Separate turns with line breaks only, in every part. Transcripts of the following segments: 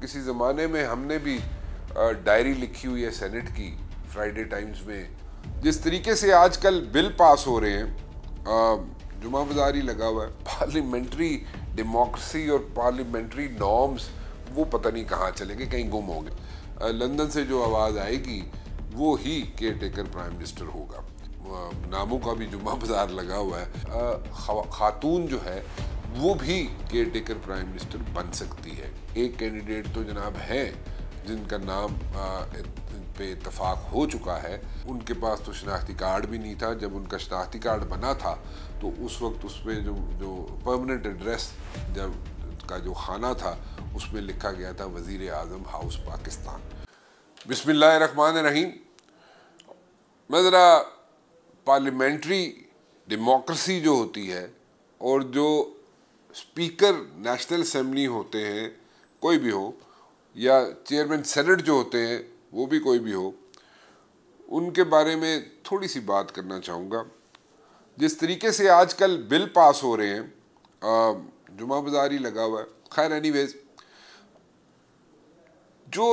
किसी ज़माने में हमने भी डायरी लिखी हुई है सेनेट की फ्राइडे टाइम्स में जिस तरीके से आजकल बिल पास हो रहे हैं जुमा बाजारी लगा हुआ है पार्लियामेंट्री डेमोक्रेसी और पार्लियामेंट्री नॉर्म्स वो पता नहीं कहाँ चले गए कहीं गुम हो गए लंदन से जो आवाज़ आएगी वो ही केयर टेकर प्राइम मिनिस्टर होगा नामों का भी जुमा बाजार लगा हुआ है खातून जो है वो भी केयर टेकर प्राइम मिनिस्टर बन सकती है एक कैंडिडेट तो जनाब हैं जिनका नाम पे इतफाक़ हो चुका है उनके पास तो शनाख्ती कार्ड भी नहीं था जब उनका शनाख्ती कार्ड बना था तो उस वक्त उस पर जो जो परमानेंट एड्रेस जब का जो खाना था उसमें लिखा गया था वज़ी अजम हाउस पाकिस्तान बसमिल्लर रहीम मैं ज़रा पार्लियामेंट्री डेमोक्रेसी जो होती है और जो स्पीकर नेशनल असम्बली होते हैं कोई भी हो या चेयरमैन सेनेट जो होते हैं वो भी कोई भी हो उनके बारे में थोड़ी सी बात करना चाहूँगा जिस तरीके से आजकल बिल पास हो रहे हैं जुमा बाजार ही लगा हुआ है खैर एनी जो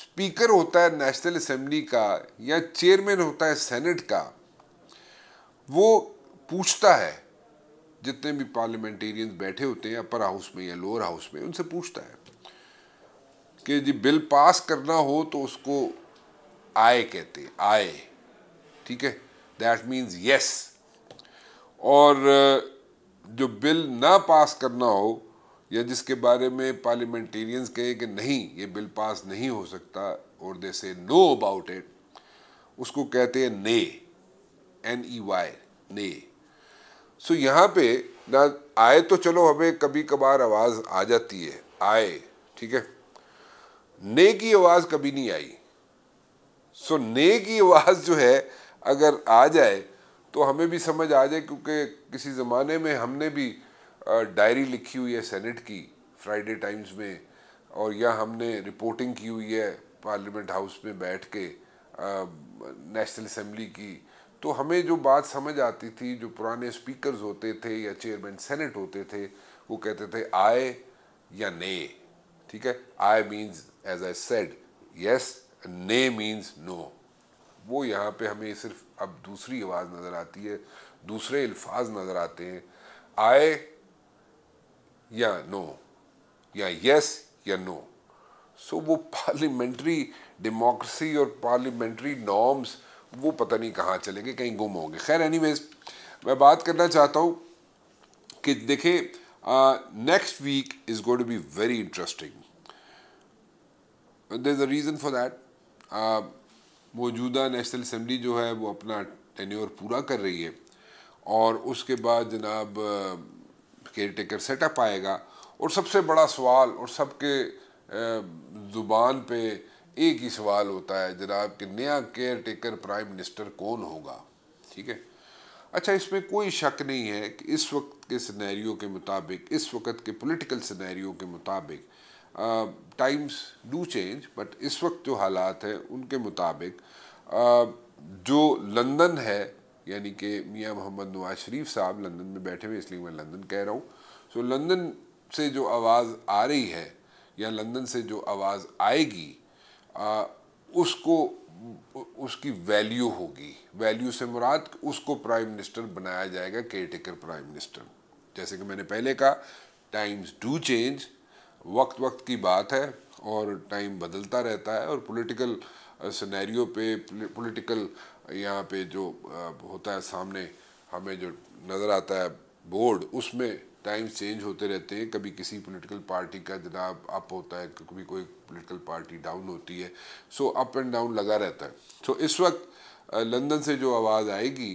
स्पीकर होता है नेशनल असम्बली का या चेयरमैन होता है सेनेट का वो पूछता है जितने भी पार्लियामेंटेरियंस बैठे होते हैं अपर हाउस में या लोअर हाउस में उनसे पूछता है कि जी बिल पास करना हो तो उसको आए कहते हैं आए ठीक है दैट मीन्स यस और जो बिल ना पास करना हो या जिसके बारे में पार्लियामेंटेरियंस कहें कि नहीं ये बिल पास नहीं हो सकता और दे से नो अबाउट इट उसको कहते हैं ने एन ई वाई ने सो यहाँ पे ना आए तो चलो हमें कभी कभार आवाज़ आ जाती है आए ठीक है ने की आवाज़ कभी नहीं आई सो ने की आवाज़ जो है अगर आ जाए तो हमें भी समझ आ जाए क्योंकि किसी ज़माने में हमने भी डायरी लिखी हुई है सेनेट की फ्राइडे टाइम्स में और या हमने रिपोर्टिंग की हुई है पार्लियामेंट हाउस में बैठ के नेशनल असम्बली की तो हमें जो बात समझ आती थी जो पुराने स्पीकर्स होते थे या चेयरमैन सेनेट होते थे वो कहते थे आए या ने ठीक है aye means as I said yes nay means no वो यहाँ पे हमें सिर्फ अब दूसरी आवाज़ नज़र आती है दूसरे अल्फाज नज़र आते हैं आए या नो या यस या नो सो वो पार्लियामेंट्री डेमोक्रेसी और पार्लियामेंट्री नॉर्म्स वो पता नहीं कहाँ चलेंगे कहीं गुम होंगे खैर एनी मैं बात करना चाहता हूँ कि देखे next week is going to be very interesting there is a reason for that मौजूदा नेशनल असम्बली जो है वो अपना टेन्योर पूरा कर रही है और उसके बाद जनाब केयर टेकर सेटअप आएगा और सबसे बड़ा सवाल और सबके ज़ुबान पे एक ही सवाल होता है जनाब कि नया केयर टेकर प्राइम मिनिस्टर कौन होगा ठीक है अच्छा इसमें कोई शक नहीं है कि इस वक्त के सिनेरियो के मुताबिक इस वक्त के पॉलिटिकल सिनेरियो के मुताबिक टाइम्स डू चेंज बट इस वक्त जो हालात हैं उनके मुताबिक जो लंदन है यानी कि मियाँ मोहम्मद नवाज शरीफ साहब लंदन में बैठे हुए इसलिए मैं लंदन कह रहा हूँ सो लंदन से जो आवाज़ आ रही है या लंदन से जो आवाज़ आएगी आ, उसको उसकी वैल्यू होगी वैल्यू से मुराद उसको प्राइम मिनिस्टर बनाया जाएगा केयर प्राइम मिनिस्टर जैसे कि मैंने पहले कहा टाइम्स डू चेंज वक्त वक्त की बात है और टाइम बदलता रहता है और पॉलिटिकल सिनेरियो पे पॉलिटिकल यहाँ पे जो होता है सामने हमें जो नज़र आता है बोर्ड उसमें टाइम चेंज होते रहते हैं कभी किसी पॉलिटिकल पार्टी का जनाब अप होता है कभी कोई पॉलिटिकल पार्टी डाउन होती है सो अप एंड डाउन लगा रहता है सो so, इस वक्त लंदन से जो आवाज़ आएगी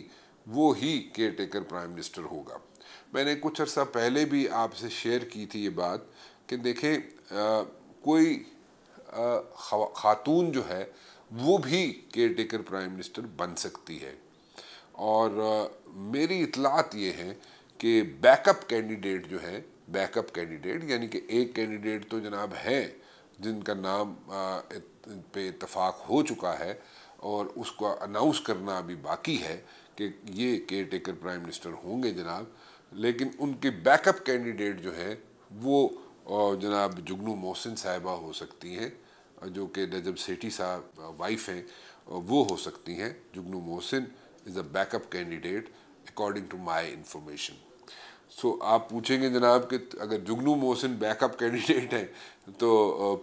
वो ही केयर टेकर प्राइम मिनिस्टर होगा मैंने कुछ अर्सा पहले भी आपसे शेयर की थी ये बात कि देखें आ, कोई आ, खातून जो है वो भी केयर टेकर प्राइम मिनिस्टर बन सकती है और आ, मेरी इतलात ये है कि बैकअप कैंडिडेट जो है बैकअप कैंडिडेट यानी कि एक कैंडिडेट तो जनाब हैं जिनका नाम पे इतफाक़ हो चुका है और उसको अनाउंस करना अभी बाकी है कि ये केयर टेकर प्राइम मिनिस्टर होंगे जनाब लेकिन उनके बैकअप कैंडिडेट जो हैं वो जनाब जुगनू मोहसिन साहिबा हो सकती हैं जो कि नजब सेठी साहब वाइफ हैं वो हो सकती हैं Jugnu Mohsin is a backup candidate according to my information so आप पूछेंगे जनाब कि अगर जुगनू मोहसिन बैकअप कैंडिडेट हैं तो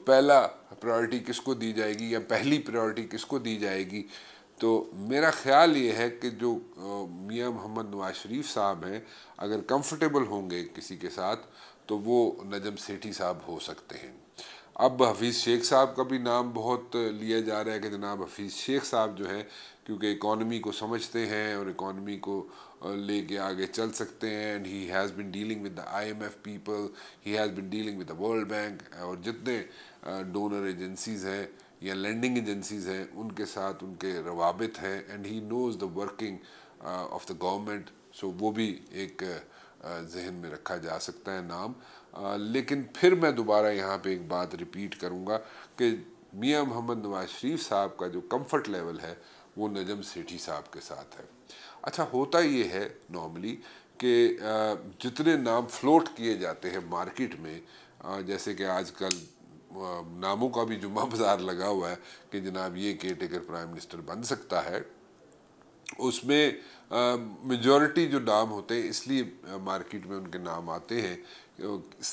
पहला प्रायोरिटी किसको दी जाएगी या पहली प्रायोरिटी किसको दी जाएगी तो मेरा ख्याल ये है कि जो मियाँ मोहम्मद नवाज शरीफ साहब हैं अगर कंफर्टेबल होंगे किसी के साथ तो वो नजम सेठी साहब हो सकते हैं अब हफीज़ शेख साहब का भी नाम बहुत लिया जा रहा है कि जनाब हफीज़ शेख साहब जो है क्योंकि इकॉनमी को समझते हैं और इकॉनमी को लेके आगे चल सकते हैं and he has been dealing with the IMF people he has been dealing with the World Bank और जितने डोनर एजेंसीज हैं या लैंडिंग एजेंसीज हैं उनके साथ उनके रवाबित हैं and he knows the working of the government so वो भी एक uh, जहन में रखा जा सकता है नाम लेकिन फिर मैं दोबारा यहाँ पे एक बात रिपीट करूँगा कि मियाँ मोहम्मद नवाज शरीफ साहब का जो कंफर्ट लेवल है वो नजम सेठी साहब के साथ है अच्छा होता ये है नॉर्मली कि जितने नाम फ्लोट किए जाते हैं मार्केट में जैसे कि आजकल नामों का भी जुम्मा बाज़ार लगा हुआ है कि जनाब ये केयर टेकर प्राइम मिनिस्टर बन सकता है उसमें मेजॉरिटी जो नाम होते हैं इसलिए मार्केट में उनके नाम आते हैं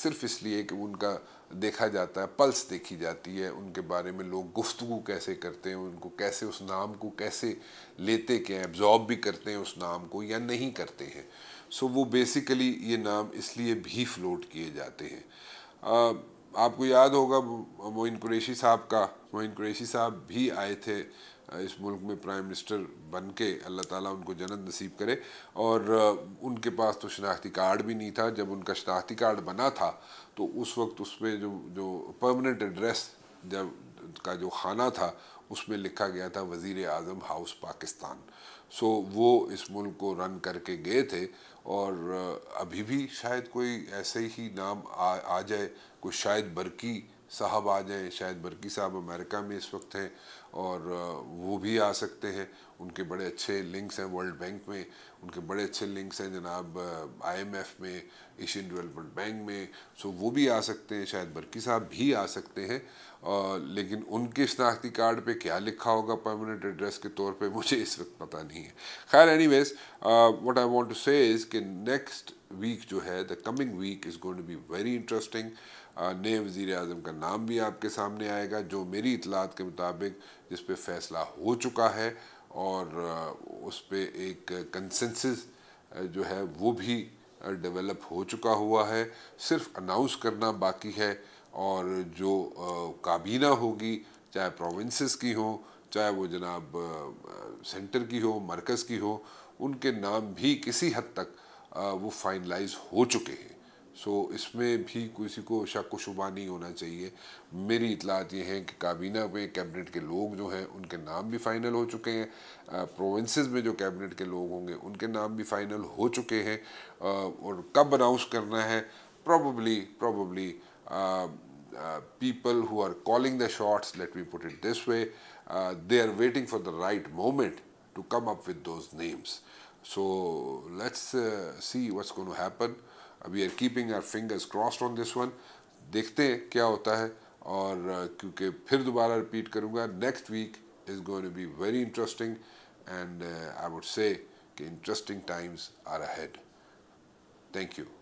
सिर्फ इसलिए कि उनका देखा जाता है पल्स देखी जाती है उनके बारे में लोग गुफ्तु कैसे करते हैं उनको कैसे उस नाम को कैसे लेते क्या एब्जॉर्ब भी करते हैं उस नाम को या नहीं करते हैं सो वो बेसिकली ये नाम इसलिए भी फ्लोट किए जाते हैं आपको याद होगा मोइन कुरेशी साहब का मोइन कुरेशी साहब भी आए थे इस मुल्क में प्राइम मिनिस्टर बन के अल्लाह ताला उनको जन्नत नसीब करे और उनके पास तो शनाख्ती कार्ड भी नहीं था जब उनका शनाख्ती कार्ड बना था तो उस वक्त उस पर जो जो परमानेंट एड्रेस जब का जो खाना था उसमें लिखा गया था वज़ी अजम हाउस पाकिस्तान सो वो इस मुल्क को रन करके गए थे और अभी भी शायद कोई ऐसे ही नाम आ, आ जाए कोई शायद बरकी साहब आ जाएँ शायद बरकी साहब अमेरिका में इस वक्त हैं और वो भी आ सकते हैं उनके बड़े अच्छे लिंक्स हैं वर्ल्ड बैंक में उनके बड़े अच्छे लिंक्स हैं जनाब आईएमएफ में एशियन डेवलपमेंट बैंक में सो वो भी आ सकते हैं शायद बरकी साहब भी आ सकते हैं और लेकिन उनके शनाख्ती कार्ड पे क्या लिखा होगा परमानेंट एड्रेस के तौर पे मुझे इस वक्त पता नहीं है खैर anyways what I want to say next week जो है the coming week is going to be very interesting नए वज़ी अजम का नाम भी आपके सामने आएगा जो मेरी इतलात के मुताबिक जिस पर फैसला हो चुका है और उस पर एक कंसेंसिस जो है वो भी डेवलप हो चुका हुआ है सिर्फ अनाउंस करना बाकी है और जो काबीना होगी चाहे प्रोविंसेस की हो चाहे वो जनाब सेंटर की हो मरकज़ की हो उनके नाम भी किसी हद तक वो फाइनलाइज हो चुके हैं सो so, इसमें भी किसी को शक व शुबा नहीं होना चाहिए मेरी इतलात ये है कि काबीना में कैबिनेट के लोग जो हैं उनके नाम भी फ़ाइनल हो चुके हैं प्रोविंसेस में जो कैबिनेट के लोग होंगे उनके नाम भी फ़ाइनल हो चुके हैं और कब अनाउंस करना है probably probably people who are calling the shots let me put it this way they are waiting for the right moment to come up with those names so let's see what's going happen we are keeping our fingers crossed on this one. देखते हैं क्या होता है और uh, क्योंकि फिर दोबारा repeat करूँगा next week is going to be very interesting and uh, I would say कि interesting times are ahead. Thank you.